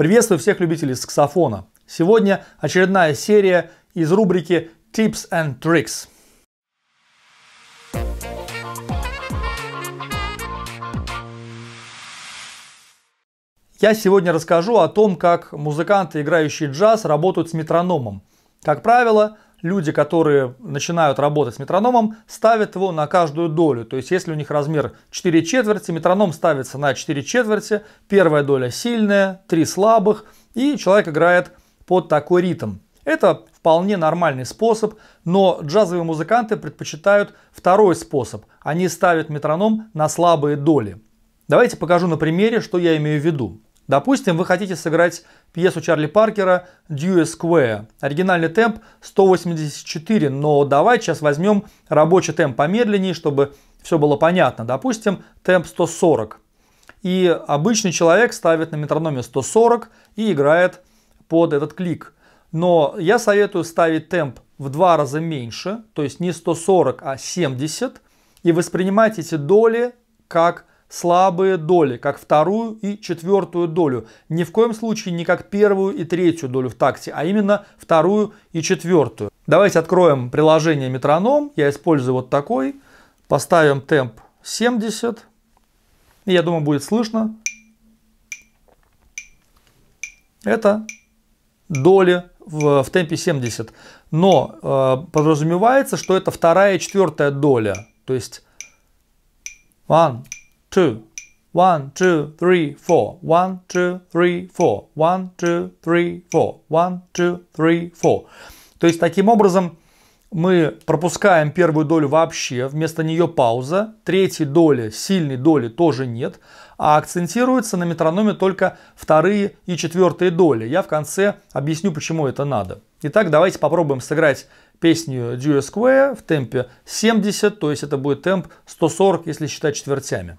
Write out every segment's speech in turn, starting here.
Приветствую всех любителей саксофона. Сегодня очередная серия из рубрики Tips and Tricks. Я сегодня расскажу о том, как музыканты, играющие джаз, работают с метрономом. Как правило, люди, которые начинают работать с метрономом, ставят его на каждую долю. То есть, если у них размер 4 четверти, метроном ставится на 4 четверти, первая доля сильная, 3 слабых, и человек играет под такой ритм. Это вполне нормальный способ, но джазовые музыканты предпочитают второй способ. Они ставят метроном на слабые доли. Давайте покажу на примере, что я имею в виду. Допустим, вы хотите сыграть пьесу Чарли Паркера «Due Square». Оригинальный темп 184, но давайте сейчас возьмем рабочий темп помедленнее, чтобы все было понятно. Допустим, темп 140. И обычный человек ставит на метрономе 140 и играет под этот клик. Но я советую ставить темп в два раза меньше, то есть не 140, а 70, и воспринимать эти доли как слабые доли, как вторую и четвертую долю. Ни в коем случае не как первую и третью долю в такте, а именно вторую и четвертую. Давайте откроем приложение метроном. Я использую вот такой. Поставим темп 70. я думаю, будет слышно. Это доли в, в темпе 70. Но э, подразумевается, что это вторая и четвертая доля. То есть 1, two, one, two, three, four, one, two, three, four, one, two, three, four, one, two, three, four. То есть таким образом мы пропускаем первую долю вообще, вместо нее пауза, третьей доли, сильной доли тоже нет, а акцентируется на метрономе только вторые и четвертые доли. Я в конце объясню, почему это надо. Итак, давайте попробуем сыграть песню Due Square в темпе 70, то есть это будет темп 140, если считать четвертями.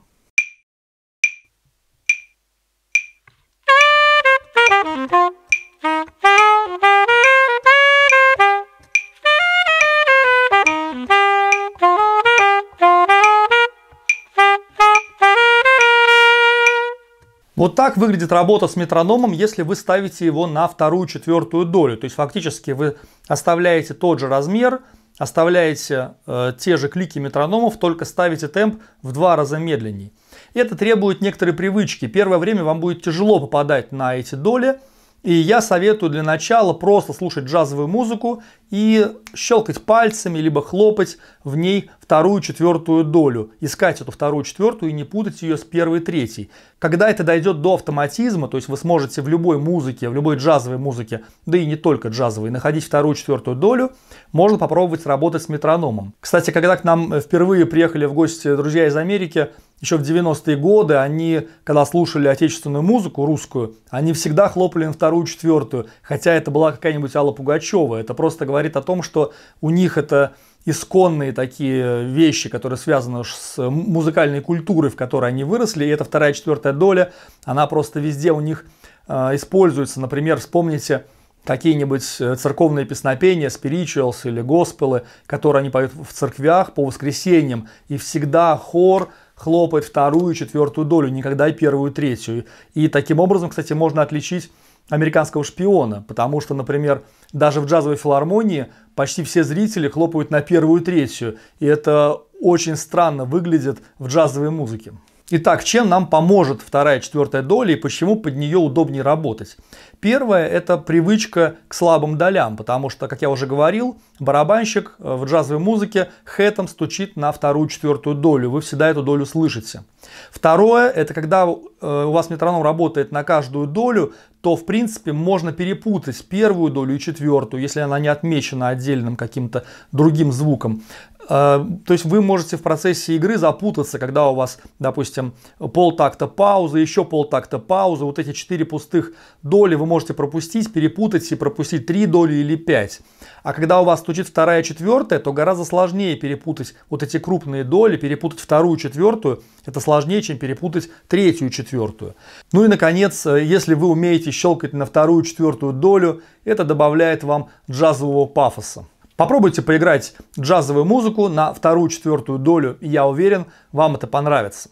Вот так выглядит работа с метрономом, если вы ставите его на вторую четвертую долю. То есть фактически вы оставляете тот же размер, оставляете э, те же клики метрономов, только ставите темп в два раза медленнее. Это требует некоторой привычки. Первое время вам будет тяжело попадать на эти доли, и я советую для начала просто слушать джазовую музыку и щелкать пальцами, либо хлопать в ней вторую, четвертую долю. Искать эту вторую, четвертую и не путать ее с первой, третьей. Когда это дойдет до автоматизма, то есть вы сможете в любой музыке, в любой джазовой музыке, да и не только джазовой, находить вторую, четвертую долю, можно попробовать работать с метрономом. Кстати, когда к нам э, впервые приехали в гости друзья из Америки, еще в 90-е годы они, когда слушали отечественную музыку русскую, они всегда хлопали на вторую, четвертую, хотя это была какая-нибудь Алла Пугачева. Это просто говорит о том, что у них это исконные такие вещи, которые связаны с музыкальной культурой, в которой они выросли, и эта вторая, четвертая доля, она просто везде у них а, используется. Например, вспомните какие-нибудь э, церковные песнопения, спиричуэлс или госпелы, которые они поют в церквях по воскресеньям, и всегда хор – хлопает вторую, четвертую долю, никогда и первую, третью. И таким образом, кстати, можно отличить американского шпиона, потому что, например, даже в джазовой филармонии почти все зрители хлопают на первую, третью, и это очень странно выглядит в джазовой музыке. Итак, чем нам поможет вторая четвертая доля и почему под нее удобнее работать? Первое – это привычка к слабым долям, потому что, как я уже говорил, барабанщик э, в джазовой музыке хэтом стучит на вторую четвертую долю, вы всегда эту долю слышите. Второе – это когда э, у вас метроном работает на каждую долю, то, в принципе, можно перепутать первую долю и четвертую, если она не отмечена отдельным каким-то другим звуком. А, то есть вы можете в процессе игры запутаться, когда у вас, допустим, полтакта паузы, еще полтакта паузы, вот эти четыре пустых доли вы можете пропустить, перепутать и пропустить три доли или пять. А когда у вас стучит вторая четвертая, то гораздо сложнее перепутать вот эти крупные доли, перепутать вторую четвертую, это сложнее, чем перепутать третью четвертую. Ну и, наконец, если вы умеете щелкать на вторую четвертую долю, это добавляет вам джазового пафоса. Попробуйте поиграть джазовую музыку на вторую-четвертую долю, и я уверен, вам это понравится.